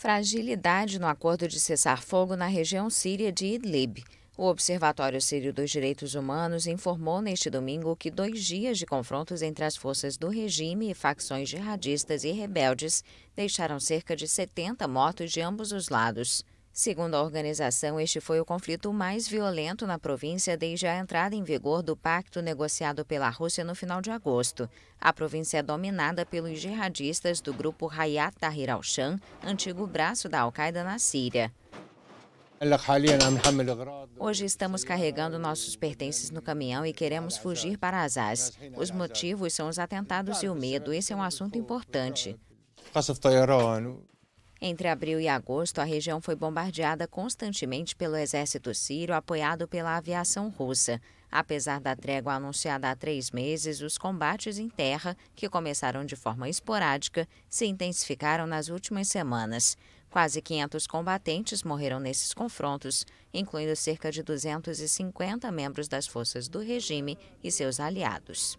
fragilidade no acordo de cessar-fogo na região síria de Idlib. O Observatório Sírio dos Direitos Humanos informou neste domingo que dois dias de confrontos entre as forças do regime e facções jihadistas e rebeldes deixaram cerca de 70 mortos de ambos os lados. Segundo a organização, este foi o conflito mais violento na província desde a entrada em vigor do pacto negociado pela Rússia no final de agosto. A província é dominada pelos jihadistas do grupo Hayat Tahrir al-Sham, antigo braço da Al-Qaeda na Síria. Hoje estamos carregando nossos pertences no caminhão e queremos fugir para Azaz. Os motivos são os atentados e o medo. Esse é um assunto importante. Entre abril e agosto, a região foi bombardeada constantemente pelo exército sírio, apoiado pela aviação russa. Apesar da trégua anunciada há três meses, os combates em terra, que começaram de forma esporádica, se intensificaram nas últimas semanas. Quase 500 combatentes morreram nesses confrontos, incluindo cerca de 250 membros das forças do regime e seus aliados.